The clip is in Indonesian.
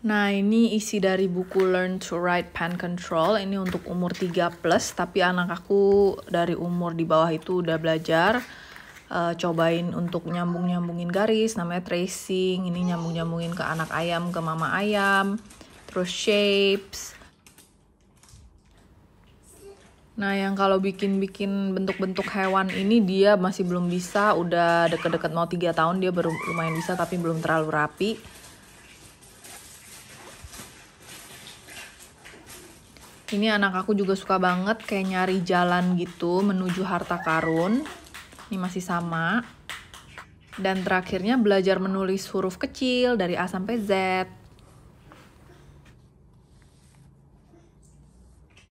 Nah, ini isi dari buku Learn to Write Pen Control. Ini untuk umur 3 plus, tapi anak aku dari umur di bawah itu udah belajar. Uh, cobain untuk nyambung-nyambungin garis, namanya tracing. Ini nyambung-nyambungin ke anak ayam, ke mama ayam. Terus shapes. Nah, yang kalau bikin-bikin bentuk-bentuk hewan ini dia masih belum bisa. Udah deket-deket mau 3 tahun, dia baru lumayan bisa tapi belum terlalu rapi. Ini anak aku juga suka banget kayak nyari jalan gitu menuju harta karun. Ini masih sama. Dan terakhirnya belajar menulis huruf kecil dari A sampai Z.